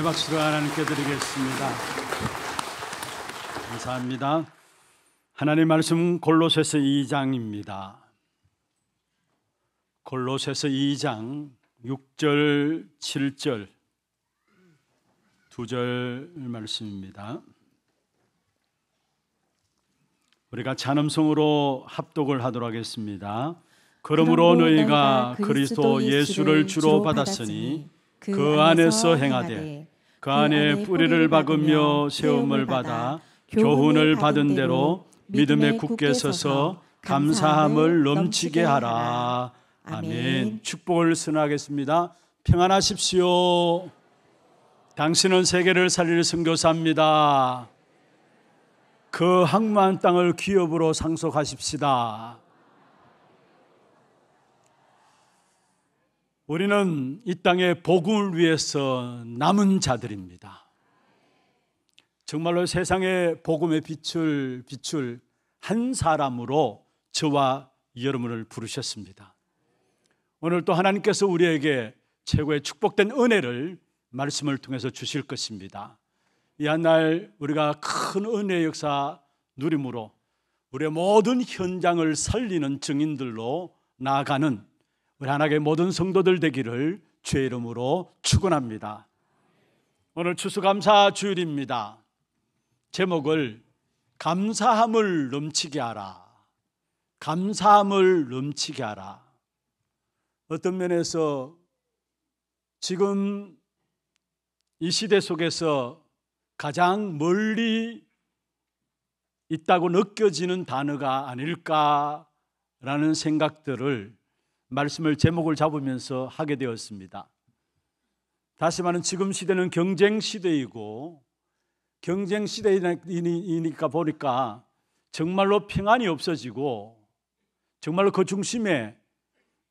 감사의 박수로 하나님께 드리겠습니다. 감사합니다. 하나님 말씀 골로새서 2장입니다. 골로새서 2장 6절 7절 두 절 말씀입니다. 우리가 잔음성으로 합독을 하도록 하겠습니다. 그러므로 너희가 그리스도 예수를 주로 받았으니 그, 그 안에서 행하되 그, 그 안에 뿌리를 박으며 세움을 받아 교훈을 받은 대로 믿음에 굳게 서서 감사함을 넘치게 하라. 아멘. 축복을 선하겠습니다. 평안하십시오. 당신은 세계를 살릴 선교사입니다. 그 항만 땅을 기업으로 상속하십시다. 우리는 이 땅의 복음을 위해서 남은 자들입니다. 정말로 세상의 복음의 빛을 비출 한 사람으로 저와 여러분을 부르셨습니다. 오늘 또 하나님께서 우리에게 최고의 축복된 은혜를 말씀을 통해서 주실 것입니다. 이한날 우리가 큰 은혜의 역사 누림으로 우리의 모든 현장을 살리는 증인들로 나아가는 우리 하나의 모든 성도들 되기를 주의 이름으로 축원합니다. 오늘 추수감사 주일입니다. 제목을 감사함을 넘치게 하라. 감사함을 넘치게 하라. 어떤 면에서 지금 이 시대 속에서 가장 멀리 있다고 느껴지는 단어가 아닐까라는 생각들을 말씀을 제목을 잡으면서 하게 되었습니다. 다시 말하면 지금 시대는 경쟁 시대이고 경쟁 시대이니까 보니까 정말로 평안이 없어지고 정말로 그 중심에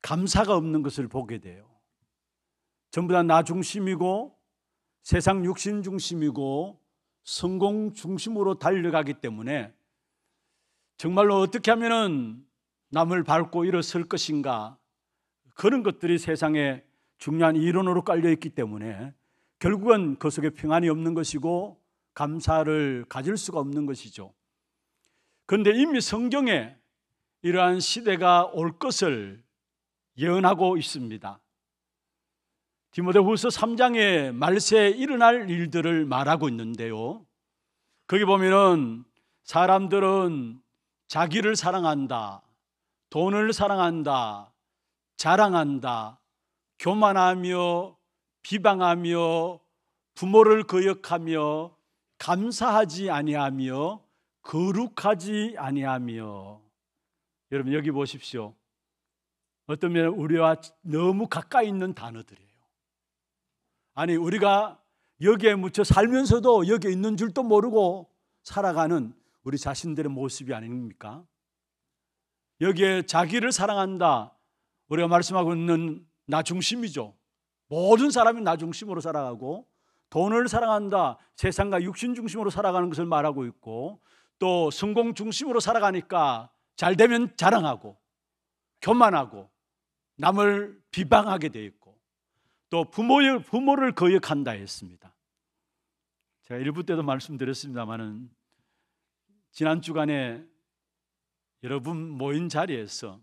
감사가 없는 것을 보게 돼요. 전부 다 나 중심이고 세상 육신 중심이고 성공 중심으로 달려가기 때문에 정말로 어떻게 하면은 남을 밟고 일어설 것인가 그런 것들이 세상에 중요한 이론으로 깔려 있기 때문에 결국은 그 속에 평안이 없는 것이고 감사를 가질 수가 없는 것이죠. 그런데 이미 성경에 이러한 시대가 올 것을 예언하고 있습니다. 디모데후서 3장에 말세에 일어날 일들을 말하고 있는데요. 거기 보면은 사람들은 자기를 사랑한다, 돈을 사랑한다, 자랑한다, 교만하며 비방하며 부모를 거역하며 감사하지 아니하며 거룩하지 아니하며 여러분 여기 보십시오. 어떤 면 우리와 너무 가까이 있는 단어들이에요. 아니 우리가 여기에 묻혀 살면서도 여기에 있는 줄도 모르고 살아가는 우리 자신들의 모습이 아닙니까? 여기에 자기를 사랑한다, 우리가 말씀하고 있는 나 중심이죠. 모든 사람이 나 중심으로 살아가고 돈을 사랑한다. 세상과 육신 중심으로 살아가는 것을 말하고 있고 또 성공 중심으로 살아가니까 잘 되면 자랑하고 교만하고 남을 비방하게 돼 있고 또 부모의 부모를 거역한다 했습니다. 제가 일부 때도 말씀드렸습니다만은 지난 주간에 여러분 모인 자리에서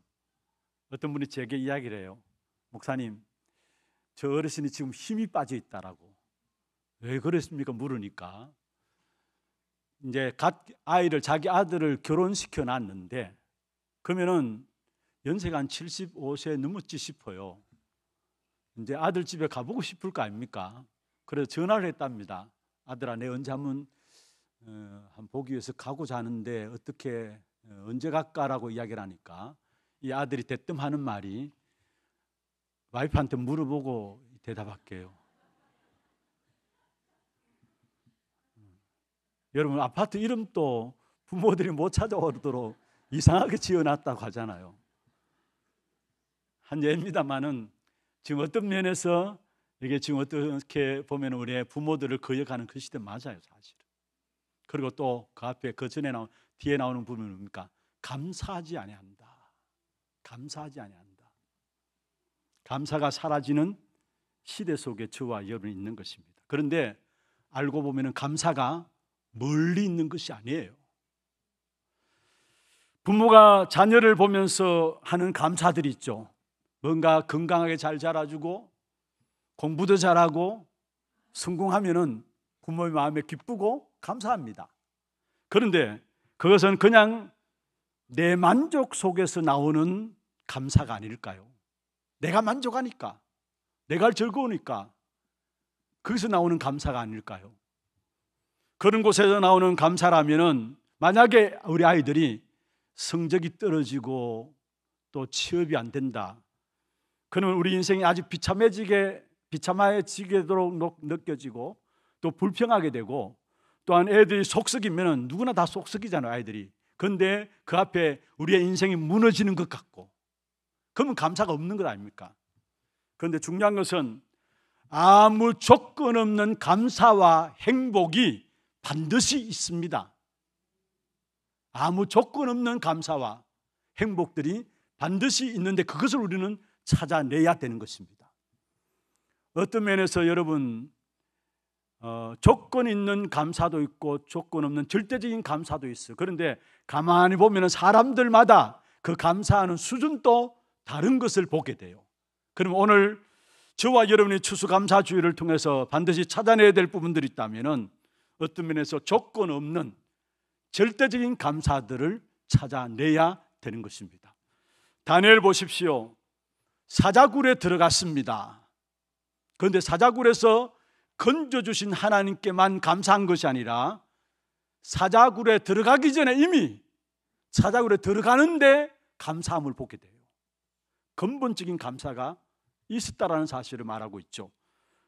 어떤 분이 제게 이야기를 해요. 목사님, 저 어르신이 지금 힘이 빠져 있다라고. 왜 그랬습니까? 물으니까. 이제 갓 아이를 자기 아들을 결혼시켜 놨는데 그러면은 연세가 한 75세 넘었지 싶어요. 이제 아들 집에 가보고 싶을 거 아닙니까? 그래서 전화를 했답니다. 아들아, 내 언제 한번 어, 한 보기 위해서 가고자 하는데 어떻게 어, 언제 갈까라고 이야기를 하니까 이 아들이 대뜸 하는 말이 와이프한테 물어보고 대답할게요. 여러분 아파트 이름도 부모들이 못 찾아오도록 이상하게 지어놨다고 하잖아요. 한 예입니다만은 지금 어떤 면에서 이게 지금 어떻게 보면 우리의 부모들을 거역하는 그 시대 맞아요, 사실은. 그리고 또 그 앞에 그 전에 나온 뒤에 나오는 부분이 뭡니까? 감사하지 아니한다. 감사하지 아니한다. 감사가 사라지는 시대 속에 저와 여러분이 있는 것입니다. 그런데 알고 보면 감사가 멀리 있는 것이 아니에요. 부모가 자녀를 보면서 하는 감사들 있죠. 뭔가 건강하게 잘 자라주고 공부도 잘하고 성공하면은 부모의 마음에 기쁘고 감사합니다. 그런데 그것은 그냥 내 만족 속에서 나오는 감사가 아닐까요? 내가 만족하니까, 내가 즐거우니까, 거기서 나오는 감사가 아닐까요? 그런 곳에서 나오는 감사라면은 만약에 우리 아이들이 성적이 떨어지고 또 취업이 안 된다. 그러면 우리 인생이 아주 비참해지게 비참해지게도록 느껴지고 또 불평하게 되고 또한 애들이 속썩이면은 누구나 다 속썩이잖아요, 아이들이. 근데 그 앞에 우리의 인생이 무너지는 것 같고 그러면 감사가 없는 것 아닙니까? 그런데 중요한 것은 아무 조건 없는 감사와 행복이 반드시 있습니다. 아무 조건 없는 감사와 행복들이 반드시 있는데 그것을 우리는 찾아내야 되는 것입니다. 어떤 면에서 여러분 어, 조건 있는 감사도 있고 조건 없는 절대적인 감사도 있어. 그런데 가만히 보면 사람들마다 그 감사하는 수준도 다른 것을 보게 돼요. 그럼 오늘 저와 여러분이 추수감사주의를 통해서 반드시 찾아내야 될 부분들이 있다면 어떤 면에서 조건 없는 절대적인 감사들을 찾아내야 되는 것입니다. 다니엘 보십시오. 사자굴에 들어갔습니다. 그런데 사자굴에서 건져주신 하나님께만 감사한 것이 아니라 사자굴에 들어가기 전에 이미 사자굴에 들어가는데 감사함을 보게 돼요. 근본적인 감사가 있었다라는 사실을 말하고 있죠.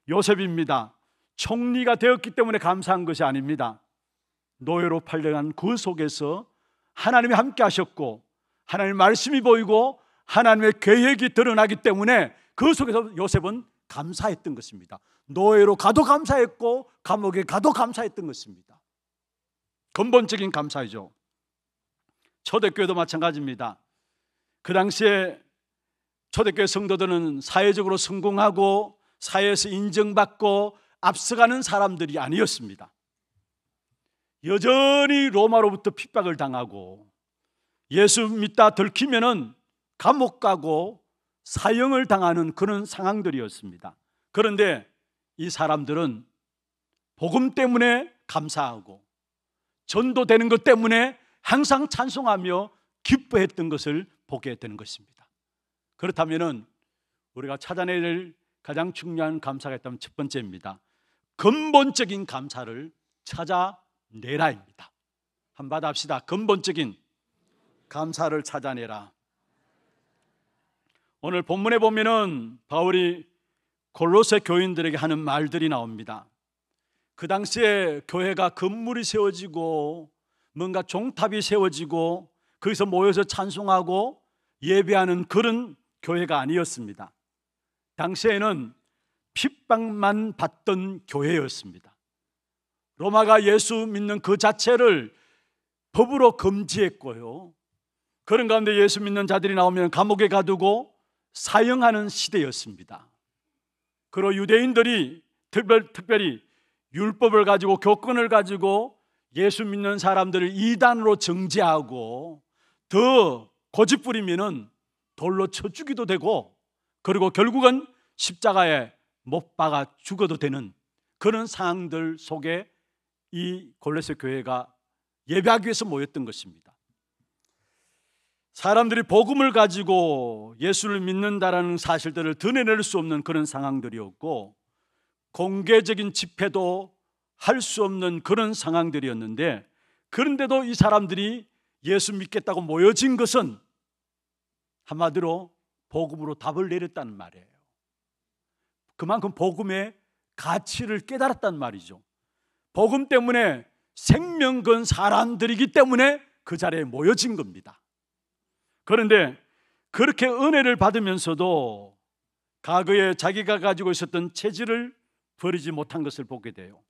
요셉입니다. 총리가 되었기 때문에 감사한 것이 아닙니다. 노예로 팔려간 그 속에서 하나님이 함께 하셨고 하나님의 말씀이 보이고 하나님의 계획이 드러나기 때문에 그 속에서 요셉은 감사했던 것입니다. 노예로 가도 감사했고 감옥에 가도 감사했던 것입니다. 근본적인 감사이죠. 초대교회도 마찬가지입니다. 그 당시에 초대교회 성도들은 사회적으로 성공하고 사회에서 인정받고 앞서가는 사람들이 아니었습니다. 여전히 로마로부터 핍박을 당하고 예수 믿다 들키면은 감옥 가고 사형을 당하는 그런 상황들이었습니다. 그런데 이 사람들은 복음 때문에 감사하고 전도되는 것 때문에 항상 찬송하며 기뻐했던 것을 보게 되는 것입니다. 그렇다면 우리가 찾아낼 가장 중요한 감사가 있다면 첫 번째입니다. 근본적인 감사를 찾아내라입니다. 한바 합시다. 근본적인 감사를 찾아내라. 오늘 본문에 보면 바울이 골로새 교인들에게 하는 말들이 나옵니다. 그 당시에 교회가 건물이 세워지고 뭔가 종탑이 세워지고 거기서 모여서 찬송하고 예배하는 그런 교회가 아니었습니다. 당시에는 핍박만 받던 교회였습니다. 로마가 예수 믿는 그 자체를 법으로 금지했고요. 그런 가운데 예수 믿는 자들이 나오면 감옥에 가두고 사형하는 시대였습니다. 그러 유대인들이 특별, 특별히 율법을 가지고 교권을 가지고 예수 믿는 사람들을 이단으로 정죄하고 더 고집부리면은 돌로 쳐 죽이도 되고 그리고 결국은 십자가에 못 박아 죽어도 되는 그런 상황들 속에 이골레스 교회가 예배하기 위해서 모였던 것입니다. 사람들이 복음을 가지고 예수를 믿는다라는 사실들을 드러낼 수 없는 그런 상황들이었고 공개적인 집회도 할 수 없는 그런 상황들이었는데 그런데도 이 사람들이 예수 믿겠다고 모여진 것은 한마디로 복음으로 답을 내렸다는 말이에요. 그만큼 복음의 가치를 깨달았다는 말이죠. 복음 때문에 생명 건 사람들이기 때문에 그 자리에 모여진 겁니다. 그런데 그렇게 은혜를 받으면서도 과거에 자기가 가지고 있었던 체질을 버리지 못한 것을 보게 돼요.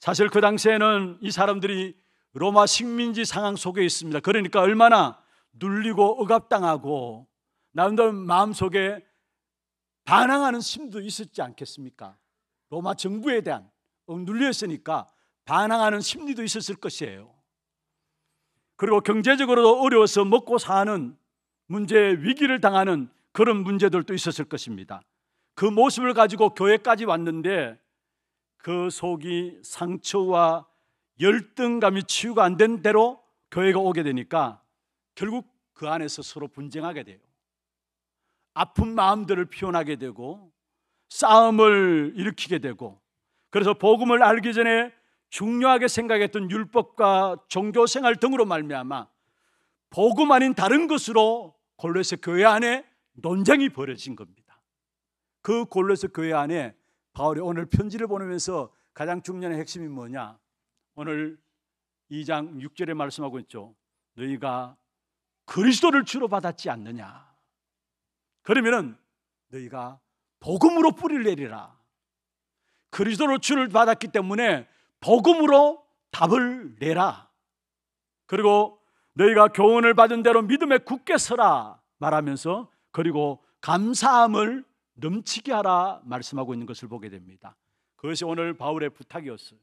사실 그 당시에는 이 사람들이 로마 식민지 상황 속에 있습니다. 그러니까 얼마나 눌리고 억압당하고 남들 마음속에 반항하는 심도 있었지 않겠습니까? 로마 정부에 대한 눌렸으니까 반항하는 심리도 있었을 것이에요. 그리고 경제적으로도 어려워서 먹고 사는 문제의 위기를 당하는 그런 문제들도 있었을 것입니다. 그 모습을 가지고 교회까지 왔는데 그 속이 상처와 열등감이 치유가 안 된 대로 교회가 오게 되니까 결국 그 안에서 서로 분쟁하게 돼요. 아픈 마음들을 표현하게 되고 싸움을 일으키게 되고 그래서 복음을 알기 전에 중요하게 생각했던 율법과 종교 생활 등으로 말미암아 복음 아닌 다른 것으로 골로새 교회 안에 논쟁이 벌어진 겁니다. 그 골로새 교회 안에 바울이 오늘 편지를 보내면서 가장 중요한 핵심이 뭐냐? 오늘 2장 6절에 말씀하고 있죠. 너희가 그리스도를 주로 받았지 않느냐? 그러면은 너희가 복음으로 뿌리를 내리라. 그리스도로 주를 받았기 때문에 복음으로 답을 내라. 그리고 너희가 교훈을 받은 대로 믿음에 굳게 서라 말하면서 그리고 감사함을 넘치게 하라 말씀하고 있는 것을 보게 됩니다. 그것이 오늘 바울의 부탁이었어요.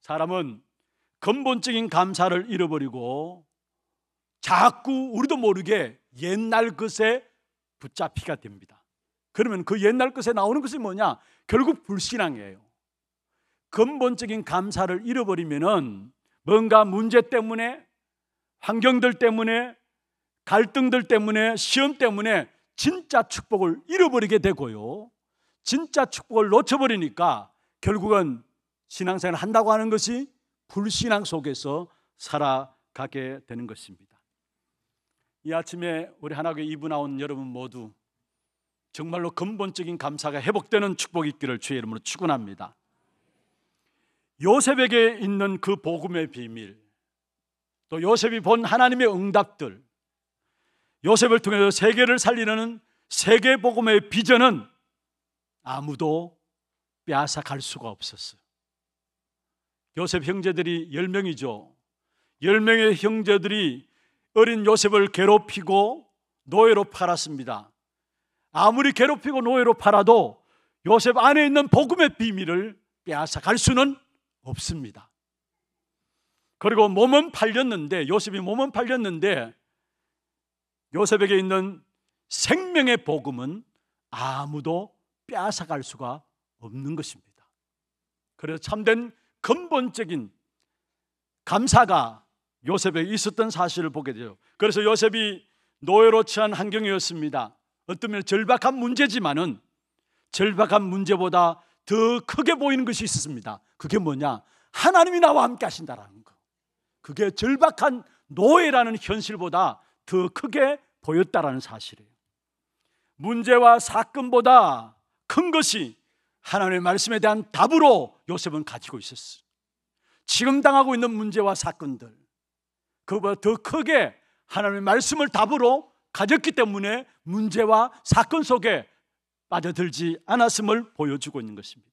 사람은 근본적인 감사를 잃어버리고 자꾸 우리도 모르게 옛날 것에 붙잡히가 됩니다. 그러면 그 옛날 것에 나오는 것이 뭐냐? 결국 불신앙이에요. 근본적인 감사를 잃어버리면은 뭔가 문제 때문에 환경들 때문에 갈등들 때문에 시험 때문에 진짜 축복을 잃어버리게 되고요. 진짜 축복을 놓쳐버리니까 결국은 신앙생활 한다고 하는 것이 불신앙 속에서 살아가게 되는 것입니다. 이 아침에 우리 하나교 이부 나온 여러분 모두 정말로 근본적인 감사가 회복되는 축복이 있기를 주의 이름으로 축원합니다. 요셉에게 있는 그 복음의 비밀, 또 요셉이 본 하나님의 응답들, 요셉을 통해서 세계를 살리는 세계 복음의 비전은 아무도 빼앗아갈 수가 없었어요. 요셉 형제들이 1명이죠1명의 형제들이 어린 요셉을 괴롭히고 노예로 팔았습니다. 아무리 괴롭히고 노예로 팔아도 요셉 안에 있는 복음의 비밀을 빼앗아 갈 수는 없습니다. 그리고 몸은 팔렸는데 요셉이 몸은 팔렸는데 요셉에게 있는 생명의 복음은 아무도 빼앗아 갈 수가 없는 것입니다. 그래서 참된 근본적인 감사가 요셉에 있었던 사실을 보게 되요 그래서 요셉이 노예로 처한 환경이었습니다. 어떤면 절박한 문제지만은 절박한 문제보다 더 크게 보이는 것이 있었습니다. 그게 뭐냐? 하나님이 나와 함께 하신다라는 거. 그게 절박한 노예라는 현실보다 더 크게 보였다라는 사실이에요. 문제와 사건보다 큰 것이 하나님의 말씀에 대한 답으로 요셉은 가지고 있었어요. 지금 당하고 있는 문제와 사건들, 그보다 더 크게 하나님의 말씀을 답으로 가졌기 때문에 문제와 사건 속에 빠져들지 않았음을 보여주고 있는 것입니다.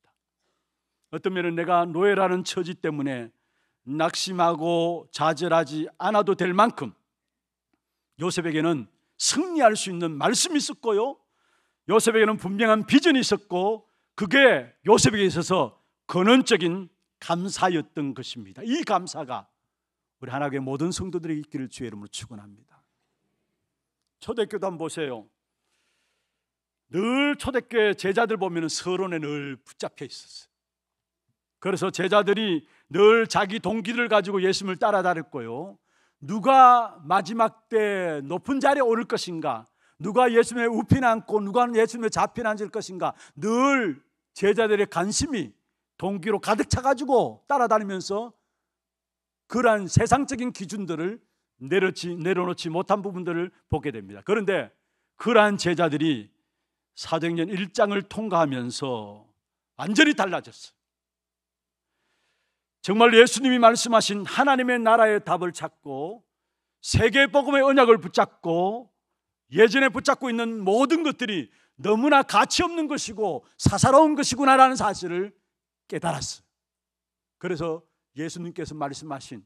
어떤 면은 내가 노예라는 처지 때문에 낙심하고 좌절하지 않아도 될 만큼 요셉에게는 승리할 수 있는 말씀이 있었고요. 요셉에게는 분명한 비전이 있었고 그게 요셉에게 있어서 근원적인 감사였던 것입니다. 이 감사가 우리 하나교회 모든 성도들이 있기를 주의 이름으로 축원합니다. 초대교도 보세요. 늘 초대교회 제자들 보면 서론에 늘 붙잡혀 있었어요. 그래서 제자들이 늘 자기 동기를 가지고 예수님을 따라다녔고요. 누가 마지막 때 높은 자리에 오를 것인가? 누가 예수님의 우편 안고 누가 예수님의 좌편 앉을 것인가? 늘 제자들의 관심이 동기로 가득 차가지고 따라다니면서 그러한 세상적인 기준들을 내려치, 내려놓지 못한 부분들을 보게 됩니다. 그런데 그러한 제자들이 사도행전 1장을 통과하면서 완전히 달라졌어요. 정말 예수님이 말씀하신 하나님의 나라의 답을 찾고 세계 복음의 언약을 붙잡고 예전에 붙잡고 있는 모든 것들이 너무나 가치 없는 것이고 사사로운 것이구나라는 사실을 깨달았어요. 그래서 예수님께서 말씀하신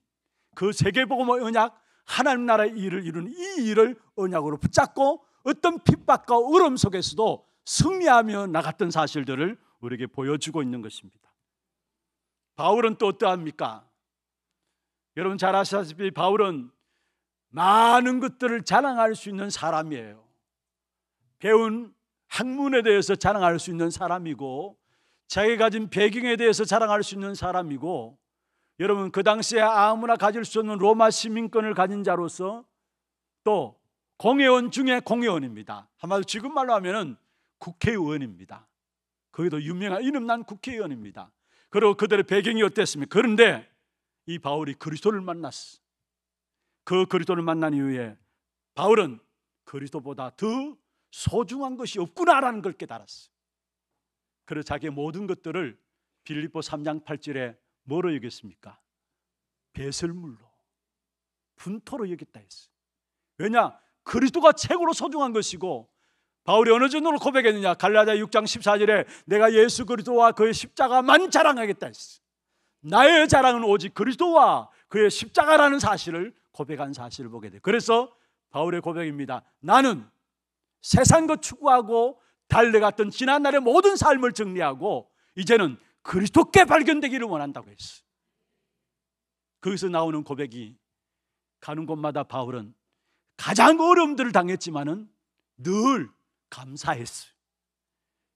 그 세계복음의 언약 하나님 나라의 일을 이루는 이 일을 언약으로 붙잡고 어떤 핍박과 어음 속에서도 승리하며 나갔던 사실들을 우리에게 보여주고 있는 것입니다. 바울은 또 어떠합니까? 여러분 잘 아시다시피 바울은 많은 것들을 자랑할 수 있는 사람이에요. 배운 학문에 대해서 자랑할 수 있는 사람이고 자기 가진 배경에 대해서 자랑할 수 있는 사람이고 여러분 그 당시에 아무나 가질 수 없는 로마 시민권을 가진 자로서 또 공회원 중에 공회원입니다. 아마도 지금 말로 하면은 국회의원입니다. 거기도 유명한 이름난 국회의원입니다. 그리고 그들의 배경이 어땠습니까? 그런데 이 바울이 그리스도를 만났어. 그 그리스도를 만난 이후에 바울은 그리스도보다 더 소중한 것이 없구나라는 걸 깨달았어. 그래서 자기의 모든 것들을 빌립보 3장 8절에 뭐로 여겼습니까? 배설물로 분토로 여겼다 했어요. 왜냐? 그리스도가 최고로 소중한 것이고 바울이 어느 정도로 고백했느냐? 갈라디 6장 14절에 내가 예수 그리스도와 그의 십자가만 자랑하겠다 했어. 나의 자랑은 오직 그리스도와 그의 십자가라는 사실을 고백한 사실을 보게 돼. 그래서 바울의 고백입니다. 나는 세상 것 추구하고 달려갔던 지난날의 모든 삶을 정리하고 이제는 그리스도께 발견되기를 원한다고 했어. 거기서 나오는 고백이 가는 곳마다 바울은 가장 어려움들을 당했지만은 늘감사했어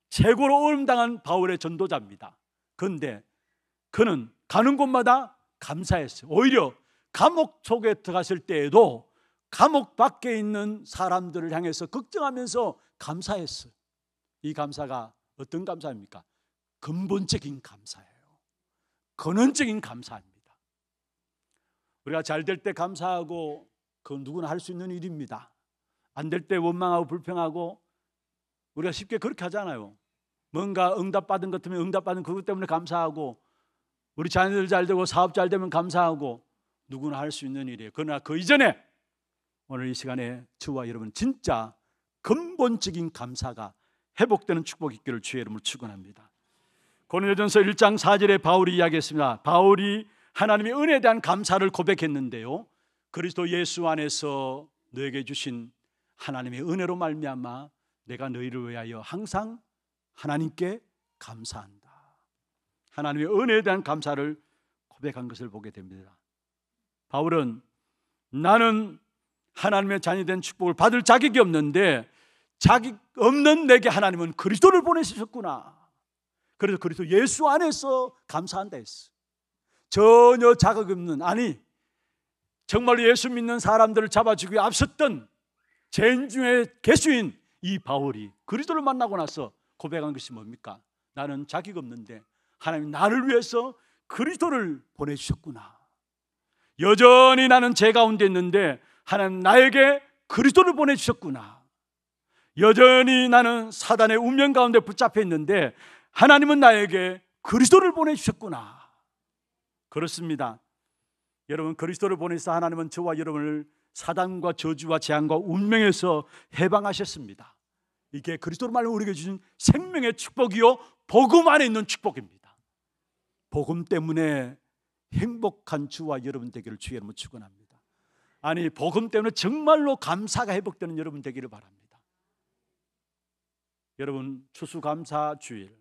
최고로 어려움 당한 바울의 전도자입니다. 그런데 그는 가는 곳마다 감사했어 오히려 감옥 속에 들어갔을 때에도 감옥 밖에 있는 사람들을 향해서 걱정하면서 감사했어이 감사가 어떤 감사입니까? 근본적인 감사예요. 근원적인 감사입니다. 우리가 잘 될 때 감사하고 그건 누구나 할 수 있는 일입니다. 안 될 때 원망하고 불평하고 우리가 쉽게 그렇게 하잖아요. 뭔가 응답받은 것 때문에 응답받은 그것 때문에 감사하고 우리 자녀들 잘 되고 사업 잘 되면 감사하고 누구나 할 수 있는 일이에요. 그러나 그 이전에 오늘 이 시간에 저와 여러분 진짜 근본적인 감사가 회복되는 축복이 있기를 주의 이름으로 축원합니다. 고린도전서 1장 4절에 바울이 이야기했습니다. 바울이 하나님의 은혜에 대한 감사를 고백했는데요. 그리스도 예수 안에서 너에게 주신 하나님의 은혜로 말미암아 내가 너희를 위하여 항상 하나님께 감사한다. 하나님의 은혜에 대한 감사를 고백한 것을 보게 됩니다. 바울은 나는 하나님의 자녀 된 축복을 받을 자격이 없는데 자격 없는 내게 하나님은 그리스도를 보내셨구나. 그래서 그리스도 예수 안에서 감사한다 했어. 전혀 자극 없는 아니 정말로 예수 믿는 사람들을 잡아주기 앞섰던 죄인 중에 개수인 이 바울이 그리스도를 만나고 나서 고백한 것이 뭡니까? 나는 자격 없는데 하나님 나를 위해서 그리스도를 보내주셨구나. 여전히 나는 죄 가운데 있는데 하나님 나에게 그리스도를 보내주셨구나. 여전히 나는 사단의 운명 가운데 붙잡혀 있는데 하나님은 나에게 그리스도를 보내주셨구나. 그렇습니다. 여러분, 그리스도를 보내서 하나님은 저와 여러분을 사단과 저주와 재앙과 운명에서 해방하셨습니다. 이게 그리스도로 말미암 우리에게 주신 생명의 축복이요 복음 안에 있는 축복입니다. 복음 때문에 행복한 주와 여러분 되기를 주의 이름으로 축원합니다. 아니 복음 때문에 정말로 감사가 회복되는 여러분 되기를 바랍니다. 여러분 추수감사 주일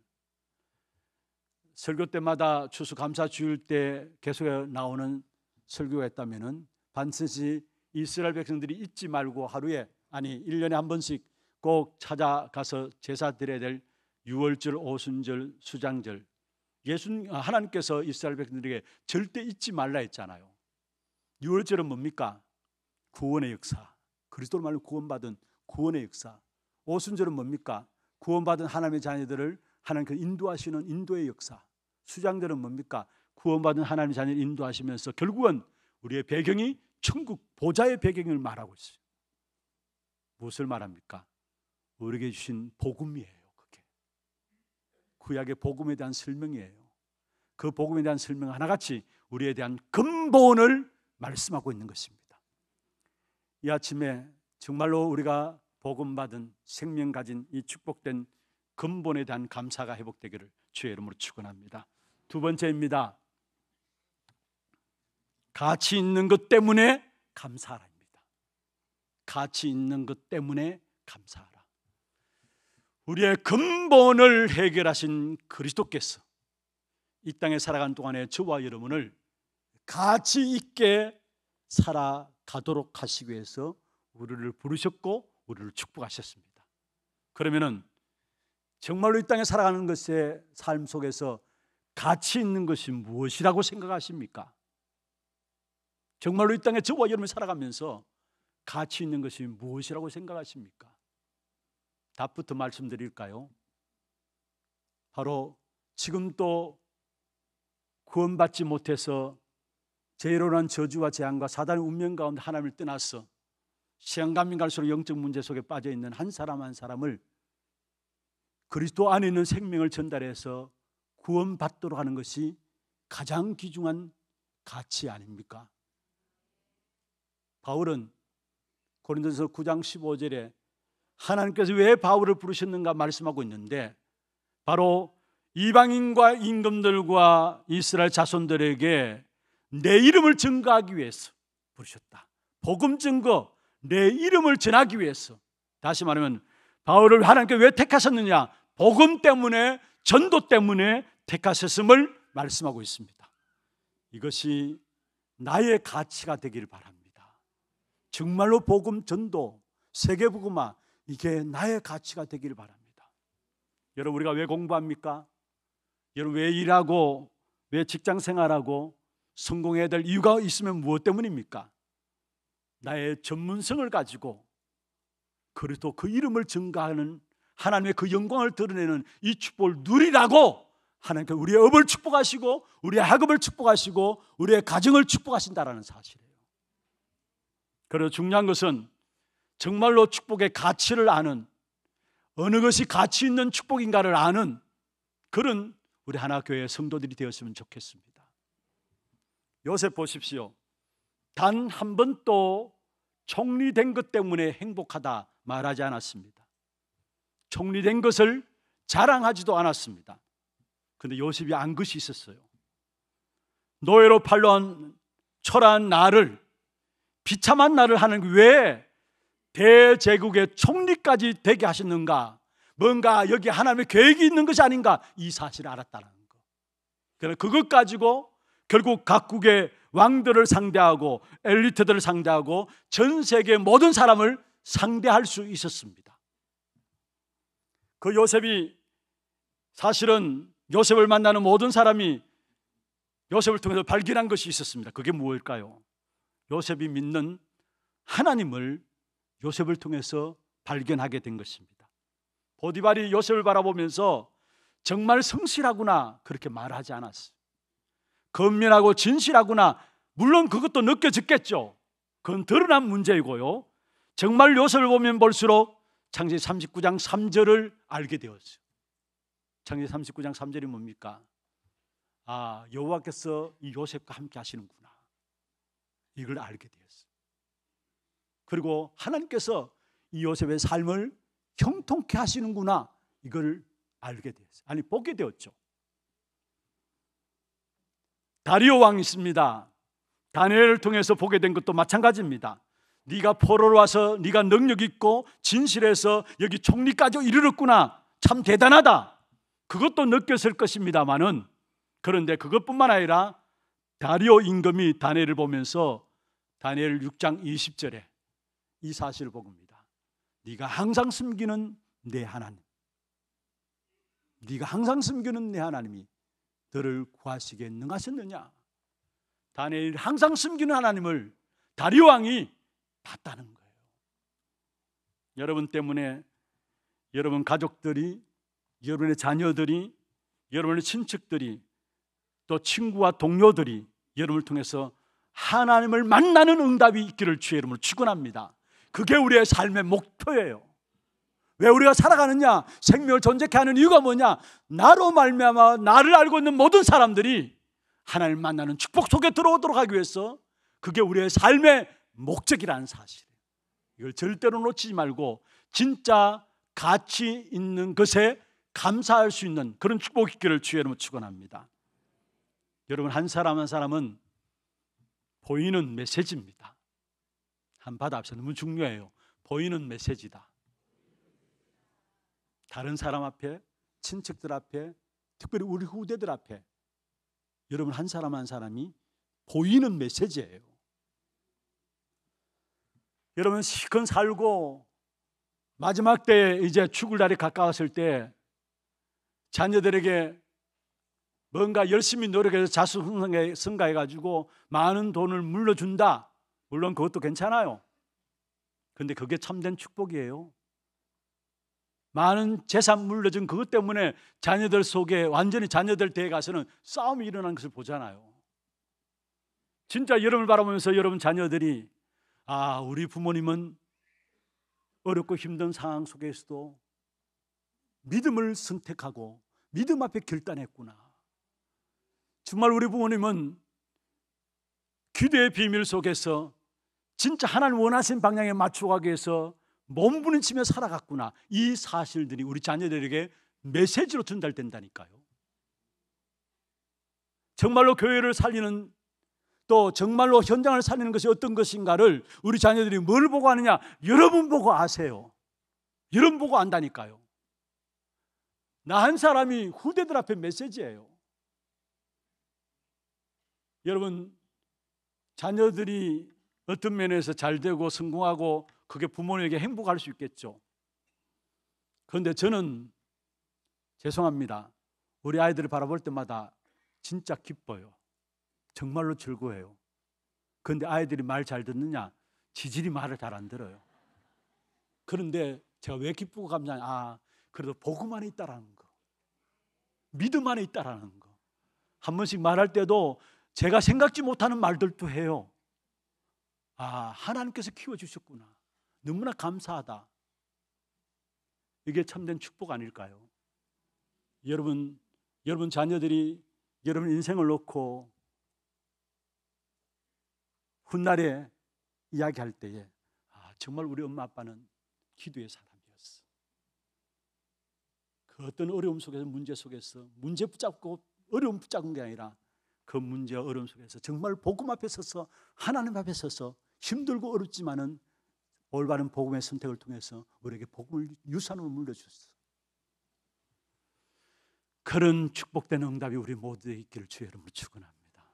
설교 때마다 추수감사 주일 때 계속 나오는 설교가 있다면은 반드시 이스라엘 백성들이 잊지 말고 하루에 아니 1년에 한 번씩 꼭 찾아가서 제사 드려야 될 유월절, 오순절, 수장절 예수 하나님께서 이스라엘 백성들에게 절대 잊지 말라 했잖아요. 유월절은 뭡니까? 구원의 역사. 그리스도로 말로 구원받은 구원의 역사. 오순절은 뭡니까? 구원받은 하나님의 자녀들을 하나님께서 인도하시는 인도의 역사. 수장들은 뭡니까? 구원받은 하나님의 자녀를 인도하시면서 결국은 우리의 배경이 천국 보좌의 배경을 말하고 있어요. 무엇을 말합니까? 우리에게 주신 복음이에요. 그게 구약의 복음에 대한 설명이에요. 그 복음에 대한 설명 하나같이 우리에 대한 근본을 말씀하고 있는 것입니다. 이 아침에 정말로 우리가 복음 받은 생명 가진 이 축복된 근본에 대한 감사가 회복되기를 주의 이름으로 축원합니다. 두 번째입니다. 가치 있는 것 때문에 감사하라입니다. 가치 있는 것 때문에 감사하라. 우리의 근본을 해결하신 그리스도께서 이 땅에 살아가 동안에 저와 여러분을 가치 있게 살아가도록 하시기 위해서 우리를 부르셨고 우리를 축복하셨습니다. 그러면은 정말로 이 땅에 살아가는 것의 삶 속에서 가치 있는 것이 무엇이라고 생각하십니까? 정말로 이 땅에 저와 여러분 살아가면서 가치 있는 것이 무엇이라고 생각하십니까? 답부터 말씀드릴까요? 바로 지금도 구원받지 못해서 제로란 저주와 재앙과 사단의 운명 가운데 하나님을 떠나서 시간 가면 갈수록 영적 문제 속에 빠져 있는 한 사람 한 사람을 그리스도 안에 있는 생명을 전달해서 구원받도록 하는 것이 가장 귀중한 가치 아닙니까? 바울은 고린도서 9장 15절에 하나님께서 왜 바울을 부르셨는가 말씀하고 있는데 바로 이방인과 임금들과 이스라엘 자손들에게 내 이름을 증거하기 위해서 부르셨다. 복음 증거, 내 이름을 전하기 위해서. 다시 말하면 바울을 하나님께 왜 택하셨느냐? 복음 때문에 전도 때문에 택하셨음을 말씀하고 있습니다. 이것이 나의 가치가 되기를 바랍니다. 정말로 복음 전도, 세계 복음화 이게 나의 가치가 되기를 바랍니다. 여러분 우리가 왜 공부합니까? 여러분 왜 일하고 왜 직장 생활하고 성공해야 될 이유가 있으면 무엇 때문입니까? 나의 전문성을 가지고 그래도 그 이름을 증가하는 하나님의 그 영광을 드러내는 이 축복을 누리라고 하나님께 우리의 업을 축복하시고 우리의 학업을 축복하시고 우리의 가정을 축복하신다라는 사실이에요. 그래서 중요한 것은 정말로 축복의 가치를 아는 어느 것이 가치 있는 축복인가를 아는 그런 우리 하나교회의 성도들이 되었으면 좋겠습니다. 요셉 보십시오. 단 한 번도 총리된 것 때문에 행복하다 말하지 않았습니다. 총리된 것을 자랑하지도 않았습니다. 근데 요셉이 안 것이 있었어요. 노예로 팔려온 초라한 나를 비참한 나를 하는 왜 대제국의 총리까지 되게 하셨는가? 뭔가 여기 하나님의 계획이 있는 것이 아닌가? 이 사실을 알았다는 거. 그래서 그것 가지고 결국 각국의 왕들을 상대하고 엘리트들을 상대하고 전 세계 모든 사람을 상대할 수 있었습니다. 그 요셉이 사실은 요셉을 만나는 모든 사람이 요셉을 통해서 발견한 것이 있었습니다. 그게 무엇일까요? 요셉이 믿는 하나님을 요셉을 통해서 발견하게 된 것입니다. 보디발이 요셉을 바라보면서 정말 성실하구나 그렇게 말하지 않았어요. 건면하고 진실하구나 물론 그것도 느껴졌겠죠. 그건 드러난 문제이고요. 정말 요셉을 보면 볼수록 창세기 39장 3절을 알게 되었어요. 창세기 39장 3절이 뭡니까? 아, 여호와께서 이 요셉과 함께 하시는구나. 이걸 알게 되었어요. 그리고 하나님께서 이 요셉의 삶을 형통케 하시는구나. 이걸 알게 되었어요. 아니, 보게 되었죠. 다리오 왕이 있습니다. 다니엘을 통해서 보게 된 것도 마찬가지입니다. 네가 포로로 와서 네가 능력 있고 진실해서 여기 총리까지 이르렀구나. 참 대단하다. 그것도 느꼈을 것입니다만은 그런데 그것뿐만 아니라 다리오 임금이 다니엘을 보면서 다니엘 6장 20절에 이 사실을 보고입니다. 네가 항상 숨기는 내 하나님. 네가 항상 숨기는 내 하나님이 너를 구하시게 능하셨느냐? 다니엘 항상 숨기는 하나님을 다리오 왕이 봤다는 거예요. 여러분 때문에 여러분 가족들이, 여러분의 자녀들이, 여러분의 친척들이, 또 친구와 동료들이 여러분을 통해서 하나님을 만나는 응답이 있기를 주의 이름으로 축원합니다. 그게 우리의 삶의 목표예요. 왜 우리가 살아가느냐? 생명을 존재케 하는 이유가 뭐냐? 나로 말미암아 나를 알고 있는 모든 사람들이 하나님을 만나는 축복 속에 들어오도록 하기 위해서 그게 우리의 삶의 목적이라는 사실. 이걸 절대로 놓치지 말고 진짜 가치 있는 것에 감사할 수 있는 그런 축복의 기회를 주의 여러분 축원합니다. 여러분 한 사람 한 사람은 보이는 메시지입니다. 한바다 앞서 에 너무 중요해요. 보이는 메시지다. 다른 사람 앞에, 친척들 앞에, 특별히 우리 후대들 앞에 여러분 한 사람 한 사람이 보이는 메시지예요. 여러분 시큰 살고 마지막 때 이제 죽을 날이 가까웠을 때 자녀들에게 뭔가 열심히 노력해서 자수성가해 성가해 가지고 많은 돈을 물려준다. 물론 그것도 괜찮아요. 근데 그게 참된 축복이에요. 많은 재산 물려준 그것 때문에 자녀들 속에 완전히 자녀들 대에 가서는 싸움이 일어난 것을 보잖아요. 진짜 여름을 바라보면서 여러분 자녀들이 아, 우리 부모님은 어렵고 힘든 상황 속에서도 믿음을 선택하고 믿음 앞에 결단했구나. 정말 우리 부모님은 기도의 비밀 속에서 진짜 하나님 원하신 방향에 맞춰가기 위해서 몸부림치며 살아갔구나. 이 사실들이 우리 자녀들에게 메시지로 전달된다니까요. 정말로 교회를 살리는 또 정말로 현장을 살리는 것이 어떤 것인가를 우리 자녀들이 뭘 보고 하느냐? 여러분 보고 아세요. 여러분 보고 안다니까요. 나 한 사람이 후대들 앞에 메시지예요. 여러분, 자녀들이 어떤 면에서 잘 되고 성공하고 그게 부모에게 행복할 수 있겠죠. 그런데 저는 죄송합니다. 우리 아이들을 바라볼 때마다 진짜 기뻐요. 정말로 즐거워해요. 그런데 아이들이 말 잘 듣느냐? 지질이 말을 잘 안 들어요. 그런데 제가 왜 기쁘고 감사하냐? 아, 그래도 복음 안에 있다라는 거. 믿음 안에 있다라는 거. 한 번씩 말할 때도 제가 생각지 못하는 말들도 해요. 아, 하나님께서 키워주셨구나. 너무나 감사하다. 이게 참된 축복 아닐까요? 여러분, 여러분 자녀들이 여러분 인생을 놓고 훗날에 이야기할 때에 아, 정말 우리 엄마 아빠는 기도의 사람이었어. 그 어떤 어려움 속에서 문제 속에서 문제 붙잡고 어려움 붙잡은 게 아니라 그문제 어려움 속에서 정말 복음 앞에 서서 하나님 앞에 서서 힘들고 어렵지만은 올바른 복음의 선택을 통해서 우리에게 복음을 유산으로 물려주셨어. 그런 축복된 응답이 우리 모두에 있기를 주의 이름으로 축원합니다.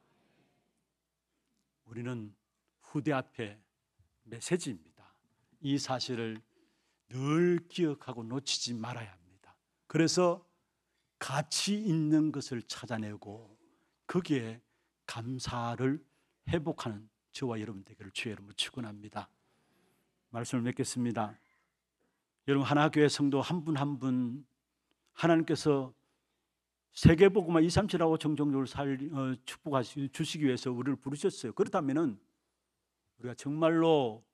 우리는 후대 앞에 메시지입니다. 이 사실을 늘 기억하고 놓치지 말아야 합니다. 그래서 가치 있는 것을 찾아내고 거기에 감사를 회복하는 저와 여러분 되기를 주의 이름으로 축원합니다. 말씀을 맺겠습니다. 여러분 하나교회 성도 한 분 한 분 하나님께서 세계복음화 237하고 정정적으로 살, 어, 축복하시, 주시기 위해서 우리를 부르셨어요. 그렇다면은 우리가 정말로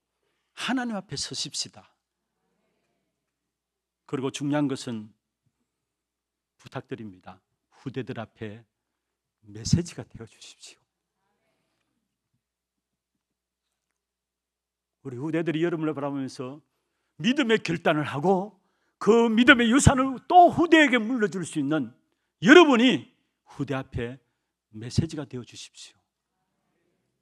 하나님 앞에 서십시다. 그리고 중요한 것은 부탁드립니다. 후대들 앞에 메시지가 되어 주십시오. 우리 후대들이 여러분을 바라보면서 믿음의 결단을 하고 그 믿음의 유산을 또 후대에게 물려줄 수 있는 여러분이 후대 앞에 메시지가 되어 주십시오.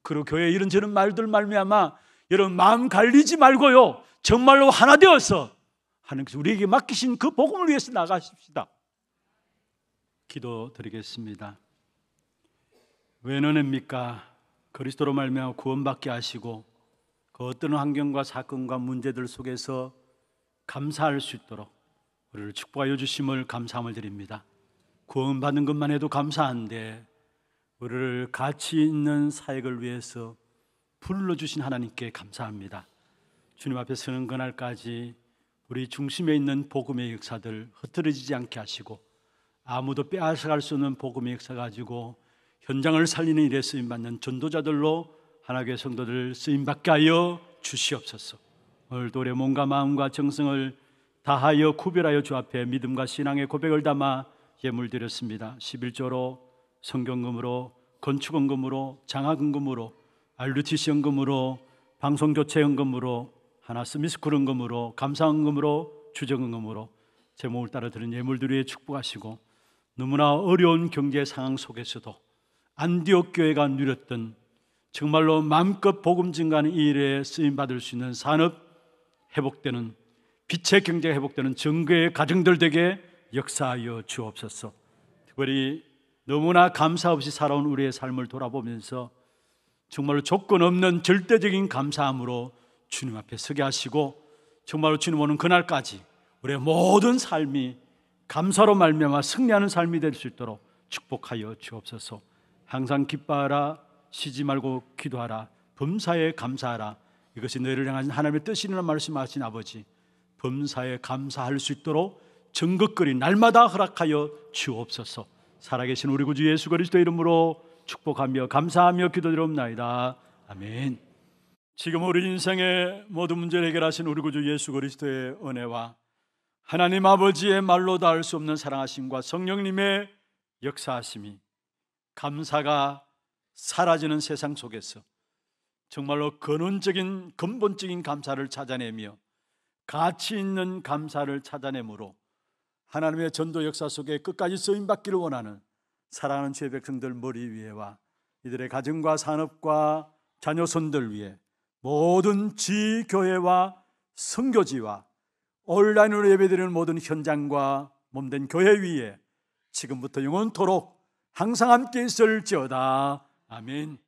그리고 교회 이런저런 말들 말미암아 여러분 마음 갈리지 말고요. 정말로 하나 되어서 하나님께서 우리에게 맡기신 그 복음을 위해서 나가십시다. 기도드리겠습니다. 왜 너냅니까? 그리스도로 말미암아 구원받게 하시고 그 어떤 환경과 사건과 문제들 속에서 감사할 수 있도록 우리를 축복하여 주심을 감사함을 드립니다. 구원받는 것만 해도 감사한데 우리를 가치 있는 사역을 위해서 불러주신 하나님께 감사합니다. 주님 앞에 서는 그날까지 우리 중심에 있는 복음의 역사들 흐트러지지 않게 하시고 아무도 빼앗아갈 수 없는 복음의 역사 가지고 현장을 살리는 일에 쓰임 받는 전도자들로 하나교회 성도들 쓰임 받게 하여 주시옵소서. 오늘도 우리 몸과 마음과 정성을 다하여 구별하여 주 앞에 믿음과 신앙의 고백을 담아 예물드렸습니다. 11조로 성경금으로 건축원금으로 장학금으로 알루티시 연금으로 방송교체연금으로 하나스미스쿨연금으로 감사원금으로 주정연금으로 제목을 따라 드린 예물들 위에 축복하시고 너무나 어려운 경제 상황 속에서도 안디옥 교회가 누렸던 정말로 마음껏 복음 증가하는 이 일에 쓰임 받을 수 있는 산업 회복되는 빛의 경제 회복되는 정교의 가정들 되게 역사하여 주옵소서. 특별히 너무나 감사 없이 살아온 우리의 삶을 돌아보면서 정말로 조건 없는 절대적인 감사함으로 주님 앞에 서게 하시고 정말로 주님 오는 그날까지 우리의 모든 삶이 감사로 말미암아 승리하는 삶이 될 수 있도록 축복하여 주옵소서. 항상 기뻐하라 쉬지 말고 기도하라 범사에 감사하라 이것이 너희를 향하신 하나님의 뜻이라는 말씀하신 아버지 범사에 감사할 수 있도록 정극거리 날마다 허락하여 주옵소서. 살아계신 우리 구주 예수 그리스도 이름으로 축복하며 감사하며 기도드리옵나이다. 아멘. 지금 우리 인생의 모든 문제를 해결하신 우리 구주 예수 그리스도의 은혜와 하나님 아버지의 말로 닿을 수 없는 사랑하심과 성령님의 역사하심이 감사가 사라지는 세상 속에서 정말로 근원적인 근본적인 감사를 찾아내며 가치 있는 감사를 찾아내므로 하나님의 전도 역사 속에 끝까지 쓰임 받기를 원하는 사랑하는 죄 백성들 머리 위에와 이들의 가정과 산업과 자녀손들 위에 모든 지교회와 성교지와 온라인으로 예배드리는 모든 현장과 몸된 교회 위에 지금부터 영원토록 항상 함께 있을지어다. 아멘.